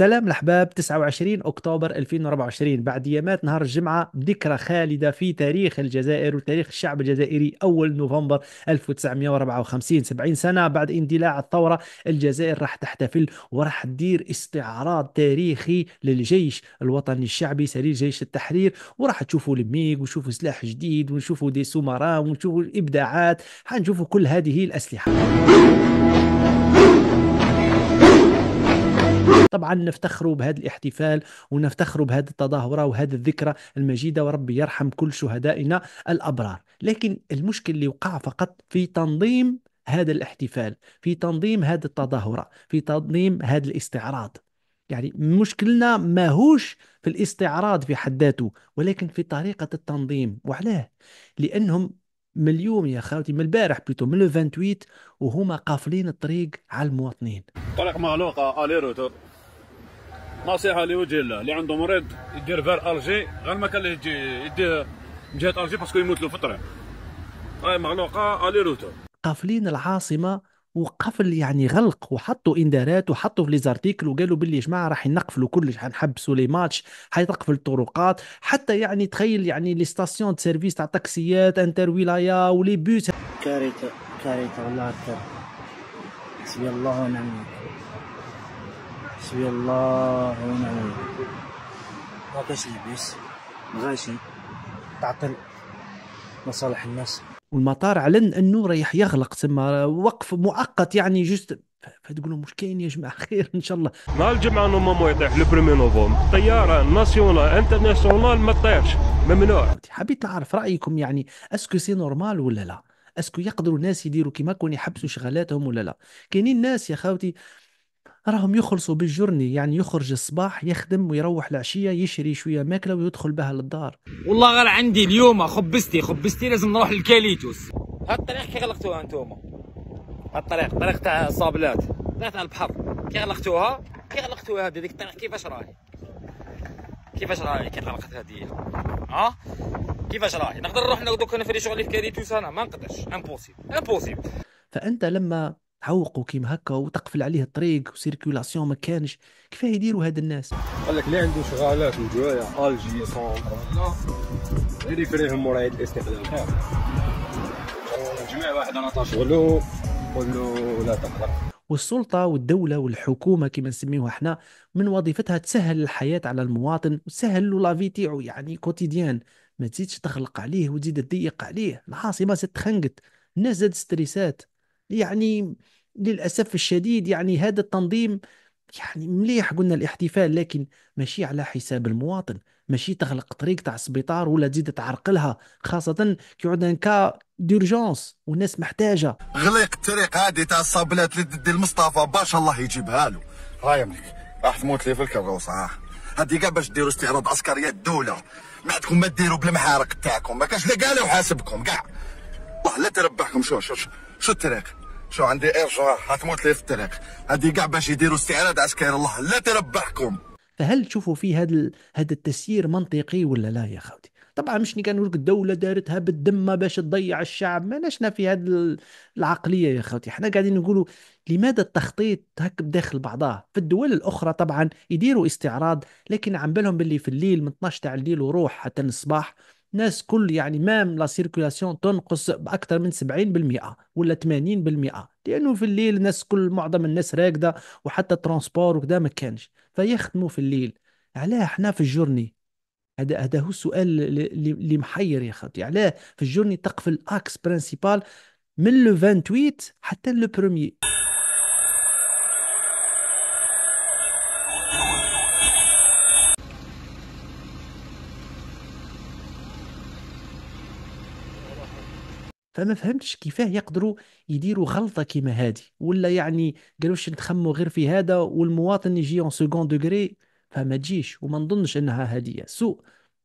سلام الاحباب 29 أكتوبر 2024 بعد يامات نهار الجمعة ذكرى خالدة في تاريخ الجزائر وتاريخ الشعب الجزائري أول نوفمبر 1954 70 سنة بعد اندلاع الثورة الجزائر راح تحتفل وراح تدير استعراض تاريخي للجيش الوطني الشعبي سرير جيش التحرير وراح تشوفوا الميغ وشوفوا سلاح جديد ونشوفوا دي سومارا ونشوفوا الإبداعات حنشوفوا كل هذه الأسلحة طبعا نفتخروا بهذا الاحتفال ونفتخروا بهذه التظاهره وهذه الذكرى المجيده وربي يرحم كل شهدائنا الابرار لكن المشكل اللي وقع فقط في تنظيم هذا الاحتفال في تنظيم هذه التظاهره في تنظيم هذا الاستعراض يعني مشكلنا ماهوش في الاستعراض في حد ذاته ولكن في طريقه التنظيم وعلاه لانهم من اليوم يا خالتي من البارح بلوتو من لو 28 وهما قافلين الطريق على المواطنين طريق مغلوقه آه، الي روتور نصيحه لوجه الله اللي عنده مريض يدير فير الجي غير ما كان يجي يديه من جهه الجي باسكو يموت له في الطريق هاي مغلوقه الي روتو قافلين العاصمه وقفل يعني غلق وحطوا انذارات وحطوا في ليزارتيكل وقالوا باللي يا جماعه راح نقفلوا كلش حنحبسوا لي ماتش حيتقفل الطرقات حتى يعني تخيل يعني لي ستاسيون سيرفيس تاع تاكسيات انتر ولايه ولي بوس كارثه كارثه والله اكثر حسبي الله ونعم الوكيل حسبي الله ونعم الوكيل ما كاش لبس غاشي تعطل مصالح الناس والمطار علن انه رايح يغلق تما وقف مؤقت يعني جوست فتقولوا مش كاين يا جماعه خير ان شاء الله نهار الجمعه نومامو يطيح لو بريمي نوفمبر طياره ناسيونال انترناسيونال ما تطيرش ممنوع حبيت نعرف رايكم يعني اسكو سي نورمال ولا لا اسكو يقدروا الناس يديروا كيما كون يحبسوا شغالاتهم ولا لا كاينين ناس يا خاوتي راهم يخلصوا بالجرني يعني يخرج الصباح يخدم ويروح العشية يشري شوية ماكلة ويدخل بها للدار والله غير عندي اليوم خبزتي خبزتي لازم نروح للكاليتوس هالطريق الطريق كي غلقتوها انتوما هالطريق الطريق الطريق تاع الصابلات طريق تاع البحر كي غلقتوها كي غلقتوها هذه ديك الطريق كيفاش راهي كيفاش راهي كي غلقت هذه ها أه؟ كيفاش راهي نقدر نروح دوك نفري شغلي في كاليتوس انا ما نقدرش امبوسيبل امبوسيبل فانت لما تعوقوا كيما هكا وتقفل عليه الطريق وسيركولاسيون ما كانش كيفاه يديروا هاد الناس قال لك اللي عنده شغالات وجوايا الجي سون غير يفريهم مراعي الاستقلال جميع واحد انا تشغلو قول له لا تقلق والسلطة والدولة والحكومة كما نسميوها احنا من وظيفتها تسهل الحياة على المواطن وتسهل له لافي تاعو يعني كوتيديان ما تزيدش تخلق عليه وتزيد تضيق عليه العاصمة زاد خنقت الناس زادت ستريسات يعني للأسف الشديد يعني هذا التنظيم يعني مليح قلنا الاحتفال لكن ماشي على حساب المواطن ماشي تغلق طريق تاع السبيطار ولا تزيد تعرقلها خاصة كي عندنا كا ديرجونس والناس محتاجة غليق الطريق هذه تاع الصابلات تدي المصطفى باش الله يجيبها له هاي مليك راح تموت لي في الكروس ها هادي كاع باش ديروا استعراض عسكرية الدولة ما عندكم ما ديروا بالمحارق تاعكم ما كاش لا قالوا حاسبكم كاع والله لا تربحكم شو شو, شو. شو الطريق شو عندي ارجع إيه حتموت لي في الطريق هادي كاع باش يديروا استعراض عسكري الله لا تربحكم فهل تشوفوا في هذا هذا التسيير منطقي ولا لا يا خوتي طبعا مش كانوا الدوله دارتها بالدم باش تضيع الشعب ما نشنا في هذه العقليه يا خوتي احنا قاعدين نقولوا لماذا التخطيط هك بداخل بعضها في الدول الاخرى طبعا يديروا استعراض لكن عم بالهم باللي في الليل من 12 تاع الليل وروح حتى الصباح ناس كل يعني مام لا سيركولاسيون تنقص باكثر من 70% ولا 80% لانه في الليل الناس كل معظم الناس راكده وحتى ترونسبور وكذا ما كانش فيخدموا في الليل علاه احنا في الجورني هذا هذا هو السؤال اللي محير يا خوتي علاه في الجورني تقفل اكس برينسيبال من لو 28 حتى لو بروميي فما فهمتش كيفاه يقدروا يديروا غلطه كيما هذه ولا يعني قالوا واش نتخموا غير في هذا والمواطن يجي اون سكون دوغري فما تجيش وما نظنش انها هديه سوء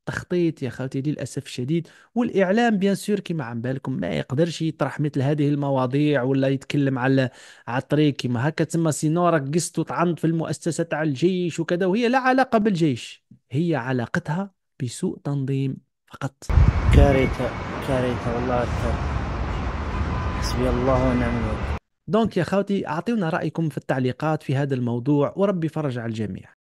تخطيط يا خالتي للاسف الشديد والاعلام بيان سور كيما عم بالكم ما يقدرش يطرح مثل هذه المواضيع ولا يتكلم على على الطريق كيما هكا تسمى سينورك قست وطعنت في المؤسسه تاع الجيش وكذا وهي لا علاقه بالجيش هي علاقتها بسوء تنظيم فقط كارثه كارثه والله اكثر حسبي الله ونعم الوكيل دونك يا خاوتي اعطيونا رايكم في التعليقات في هذا الموضوع وربي فرج على الجميع